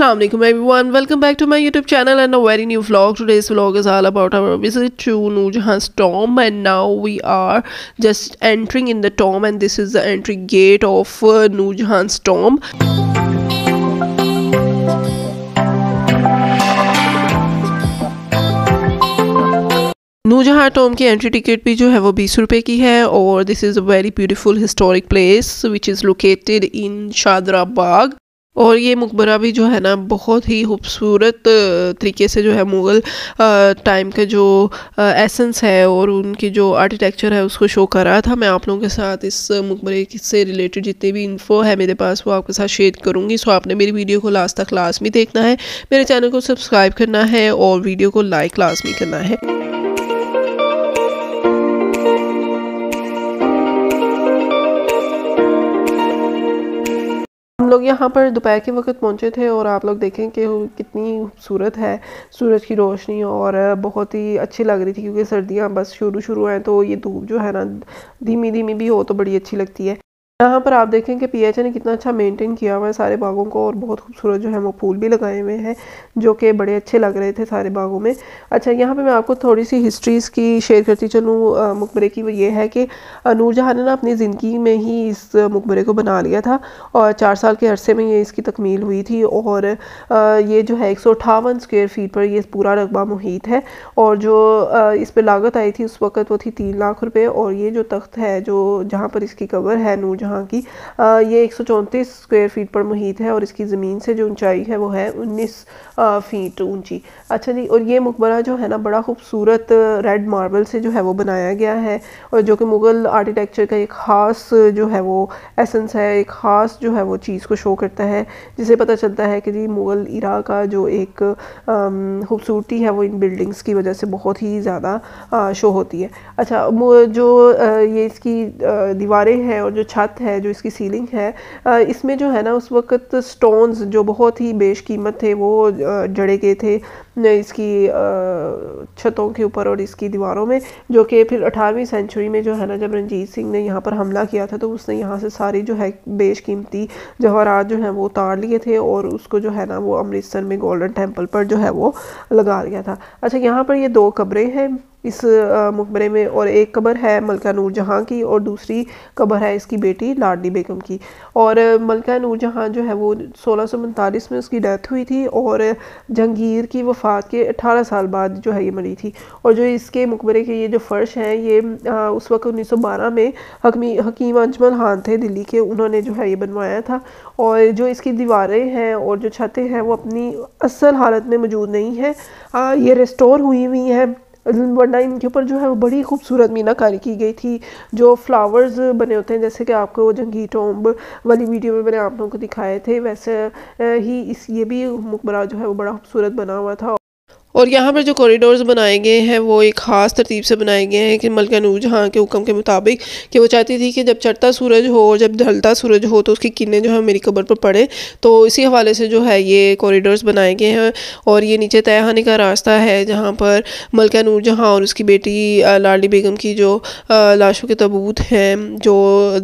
Assalamualaikum everyone welcome back to my youtube channel and a very new vlog today's vlog is all about our visit to Nujhan's tomb and now we are just entering in the tomb and this is the entry gate of uh, Nujhan's tomb Nurjahan tomb की entry ticket भी जो है वो बीस रुपए की है और this is a very beautiful historic place which is located in Shahdara Bagh और ये मकबरा भी जो है ना बहुत ही खूबसूरत तरीके से जो है मुग़ल टाइम का जो एसेंस है और उनकी जो आर्किटेक्चर है उसको शो कर रहा था मैं आप लोगों के साथ इस मकबरे से रिलेटेड जितने भी इन्फो है मेरे पास वो आपके साथ शेयर करूँगी सो आपने मेरी वीडियो को लास्ट तक लाजमी देखना है मेरे चैनल को सब्सक्राइब करना है और वीडियो को लाइक लाजमी करना है लोग यहाँ पर दोपहर के वक्त पहुँचे थे और आप लोग देखें कि कितनी खूबसूरत है सूरज की रोशनी और बहुत ही अच्छी लग रही थी क्योंकि सर्दियाँ बस शुरू शुरू हैं तो ये धूप जो है ना धीमी धीमी भी हो तो बड़ी अच्छी लगती है यहाँ पर आप देखें कि पी ने कितना अच्छा मेंटेन किया हुआ है सारे बागों को और बहुत खूबसूरत जो है वो फूल भी लगाए हुए हैं जो कि बड़े अच्छे लग रहे थे सारे बागों में अच्छा यहाँ पे मैं आपको थोड़ी सी हिस्ट्रीज़ की शेयर करती चलूँ मकबरे की वो ये है कि नूरजहाँ ने ना अपनी ज़िंदगी में ही इस मकबरे को बना लिया था और चार साल के अरसे में ये इसकी तकमील हुई थी और ये जो है एक स्क्वायर फीट पर यह पूरा रकबा मुहित है और जो इस पर लागत आई थी उस वक्त वो थी तीन लाख रुपये और ये जो तख्त है जो जहाँ पर इसकी कवर है नूरजहाँ यहाँ की आ, ये एक स्क्वायर फीट पर मुहित है और इसकी ज़मीन से जो ऊंचाई है वो है उन्नीस फीट ऊंची अच्छा जी और ये मकबरा जो है ना बड़ा खूबसूरत रेड मार्बल से जो है वो बनाया गया है और जो कि मुग़ल आर्टिटेक्चर का एक ख़ास जो है वो एसेंस है एक ख़ास जो है वो चीज़ को शो करता है जिसे पता चलता है कि जी मुग़ल इरा का जो एक खूबसूरती है वो इन बिल्डिंग्स की वजह से बहुत ही ज़्यादा शो होती है अच्छा जो ये इसकी दीवारें हैं और जो छत है जो इसकी सीलिंग है इसमें जो है ना उस वक्त स्टोन्स जो बहुत ही बेश कीमत थे वो जड़े गए थे इसकी छतों के ऊपर और इसकी दीवारों में जो कि फिर अठारहवीं सेंचुरी में जो है ना जब रंजीत सिंह ने यहाँ पर हमला किया था तो उसने यहाँ से सारी जो है बेशकीमती जवाहरात जो हैं वो उतार लिए थे और उसको जो है ना वो अमृतसर में गोल्डन टेम्पल पर जो है वो लगा दिया था अच्छा यहाँ पर ये दो कब्रें हैं इस मकबरे में और एक कबर है मलका नूर जहाँ की और दूसरी कबर है इसकी बेटी लाडली बेगम की और मलका नूर जहाँ जो है वो सोलह में उसकी डेथ हुई थी और जहांगीर की वफा वफ़ात के अठारह साल बाद जो है ये मरी थी और जो इसके मकबरे के ये जो फ़र्श हैं ये आ, उस वक्त उन्नीस सौ बारह में हकमी हकीम अजमल खान थे दिल्ली के उन्होंने जो है ये बनवाया था और जो इसकी दीवारें हैं और जो छतें हैं वो अपनी असल हालत में मौजूद नहीं हैं ये रेस्टोर हुई हुई हैं वरना इनके ऊपर जो है वो बड़ी खूबसूरत मीनाकारी की गई थी जो फ्लावर्स बने होते हैं जैसे कि आपको जंगी टोंब वाली वीडियो में मैंने आप लोगों को दिखाए थे वैसे ही इस ये भी मकबरा जो है वो बड़ा खूबसूरत बना हुआ था और यहाँ पर जो कॉरिडोर्स बनाए गए हैं वो एक ख़ास तरतीब से बनाए गए हैं कि मलका नूर जहाँ के हुक्म के मुताबिक कि वो चाहती थी कि जब चढ़ता सूरज हो और जब ढलता सूरज हो तो उसकी किन्ने जो है मेरी कब्र पर पड़े तो इसी हवाले से जो है ये कॉरिडोर्स बनाए गए हैं और ये नीचे तयहानी का रास्ता है जहाँ पर मलका नूर जहाँ और उसकी बेटी लाडली बेगम की जो लाशों के तबूत हैं जो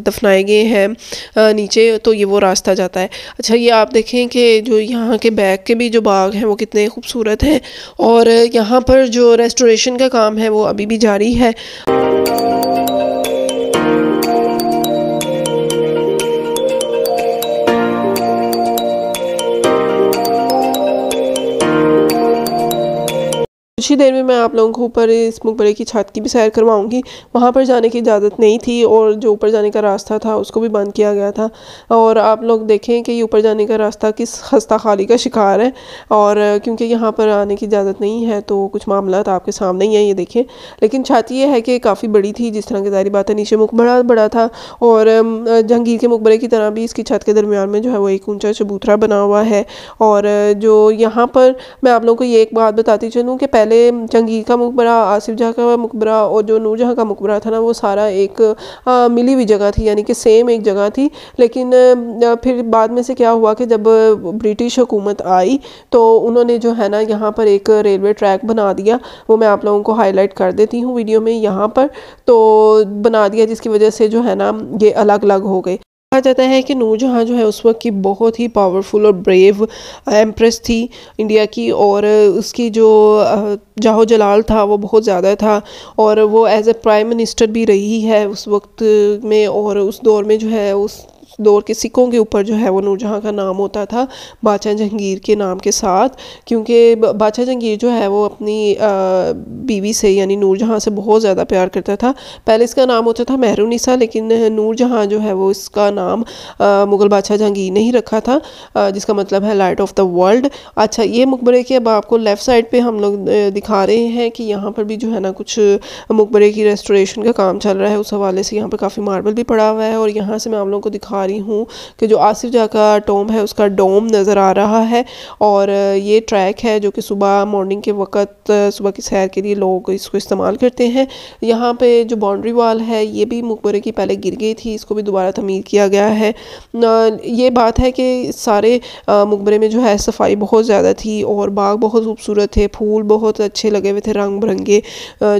दफनाए गए हैं नीचे तो ये वो रास्ता जाता है अच्छा ये आप देखें कि जो यहाँ के बैग के भी जो बाग हैं वो कितने खूबसूरत हैं और यहाँ पर जो रेस्टोरेशन का काम है वो अभी भी जारी है कुछ ही देर में मैं आप लोगों को ऊपर इस मकबरे की छत की भी सैर करवाऊंगी वहाँ पर जाने की इजाज़त नहीं थी और जो ऊपर जाने का रास्ता था उसको भी बंद किया गया था और आप लोग देखें कि ऊपर जाने का रास्ता किस खस्ता खाली का शिकार है और क्योंकि यहाँ पर आने की इजाज़त नहीं है तो कुछ मामला तो आपके सामने ही हैं ये देखें लेकिन छत ये है कि काफ़ी बड़ी थी जिस तरह की जारी बात है नीचे मकबरा बड़ा था और जहांगीर के मकबरे की तरह भी इसकी छत के दरमियान में जो है वो एक ऊँचा चबूतरा बना हुआ है और जो यहाँ पर मैं आप लोगों को ये एक बात बताती चलूँ कि पहले पहले जंगीर का मकबरा आसिफ जहाँ का मकबरा और जो नूर जहाँ का मकबरा था ना वो सारा एक आ, मिली हुई जगह थी यानी कि सेम एक जगह थी लेकिन फिर बाद में से क्या हुआ कि जब ब्रिटिश हुकूमत आई तो उन्होंने जो है ना यहाँ पर एक रेलवे ट्रैक बना दिया वो मैं आप लोगों को हाईलाइट कर देती हूँ वीडियो में यहाँ पर तो बना दिया जिसकी वजह से जो है ना ये अलग अलग हो गए कहा जाता है कि नूरजहाँ जो है उस वक्त की बहुत ही पावरफुल और ब्रेव एम्प्रेस uh, थी इंडिया की और उसकी जो uh, जाहो जलाल था वो बहुत ज़्यादा था और वो एज ए प्राइम मिनिस्टर भी रही है उस वक्त में और उस दौर में जो है उस दौर के सिखों के ऊपर जो है वो नूरजहाँ का नाम होता था बादशाह जहांगीर के नाम के साथ क्योंकि बादशाह जहांगीर जो है वो अपनी uh, बीवी से यानी नूरजहाँ से बहुत ज़्यादा प्यार करता था पहले इसका नाम होता था मेहरूनिसा लेकिन नूरजहाँ जो है वो इसका नाम मुग़ल बादशाह जहांगीर ने ही रखा था आ, जिसका मतलब है लाइट ऑफ द वर्ल्ड अच्छा ये मकबरे के अब आपको लेफ़्ट साइड पर हम लोग दिखा रहे हैं कि यहाँ पर भी जो है ना कुछ मकबरे की रेस्टोरेशन का काम चल रहा है उस हवाले से यहाँ पर काफ़ी मार्बल भी पड़ा हुआ है और यहाँ से मैं आप लोगों को दिखा रही हूँ कि जो आसिफ जहाँ का टोम है उसका डोम नज़र आ रहा है और ये ट्रैक है जो कि सुबह मॉर्निंग के वक्त सुबह की सैर के लिए लोग इसको इस्तेमाल करते हैं यहाँ पे जो बाउंड्री वाल है ये भी मकबरे की पहले गिर गई थी इसको भी दोबारा तमीर किया गया है ये बात है कि सारे मकबरे में जो है सफाई बहुत ज़्यादा थी और बाग बहुत खूबसूरत थे फूल बहुत अच्छे लगे हुए थे रंग बिरंगे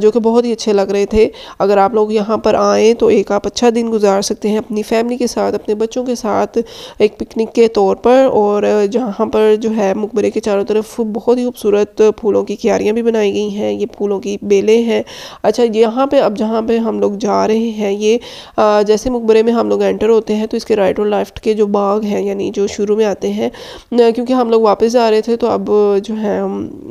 जो कि बहुत ही अच्छे लग रहे थे अगर आप लोग यहाँ पर आएँ तो एक आप अच्छा दिन गुजार सकते हैं अपनी फैमिली के साथ अपने बच्चों के साथ एक पिकनिक के तौर पर और जहाँ पर जो है मकबरे के चारों तरफ बहुत ही खूबसूरत फूलों की क्यारियाँ भी बनाई गई हैं ये फूल फूलों की बेलें हैं अच्छा यहाँ पे अब जहाँ पे हम लोग जा रहे हैं ये आ, जैसे मकबरे में हम लोग एंटर होते हैं तो इसके राइट और लेफ्ट के जो बाग हैं यानी जो शुरू में आते हैं क्योंकि हम लोग वापस जा रहे थे तो अब जो है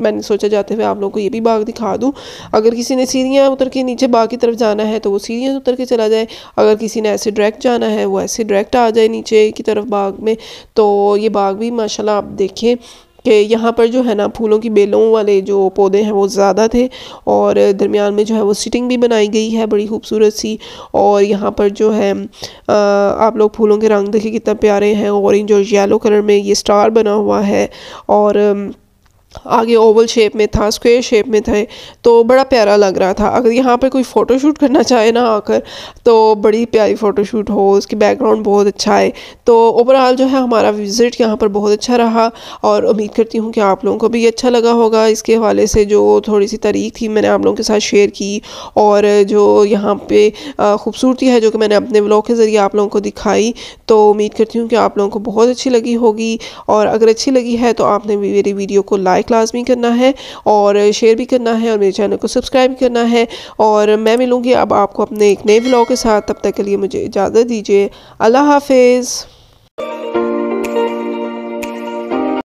मैंने सोचा जाते हुए आप लोग को ये भी बाग दिखा दूँ अगर किसी ने सीढ़ियाँ उतर के नीचे बाग की तरफ जाना है तो वो सीढ़ियाँ उतर के चला जाए अगर किसी ने ऐसे डायरेक्ट जाना है वो ऐसे डायरेक्ट आ जाए नीचे की तरफ बाग में तो ये बाग भी माशाल्लाह आप देखें कि यहाँ पर जो है ना फूलों की बेलों वाले जो पौधे हैं वो ज़्यादा थे और दरमियान में जो है वो सिटिंग भी बनाई गई है बड़ी खूबसूरत सी और यहाँ पर जो है आप लोग फूलों के रंग देखिए कितना प्यारे हैं ऑरेंज और येलो कलर में ये स्टार बना हुआ है और आगे ओवल शेप में था स्क्वेयर शेप में थे तो बड़ा प्यारा लग रहा था अगर यहाँ पर कोई फ़ोटोशूट करना चाहे ना आकर तो बड़ी प्यारी फ़ोटोशूट हो उसकी बैकग्राउंड बहुत अच्छा है तो ओवरऑल जो है हमारा विज़िट यहाँ पर बहुत अच्छा रहा और उम्मीद करती हूँ कि आप लोगों को भी अच्छा लगा होगा इसके हवाले से जो थोड़ी सी तारीख थी मैंने आप लोगों के साथ शेयर की और जो यहाँ पर खूबसूरती है जो कि मैंने अपने ब्लॉग के ज़रिए आप लोगों को दिखाई तो उम्मीद करती हूँ कि आप लोगों को बहुत अच्छी लगी होगी और अगर अच्छी लगी है तो आपने मेरी वीडियो को लाइक लाइक लाजमी करना है और शेयर भी करना है और मेरे चैनल को सब्सक्राइब करना है और मैं मिलूँगी अब आपको अपने एक नए ब्लॉग के साथ तब तक के लिए मुझे इजाज़त दीजिए अल्लाह हाफिज़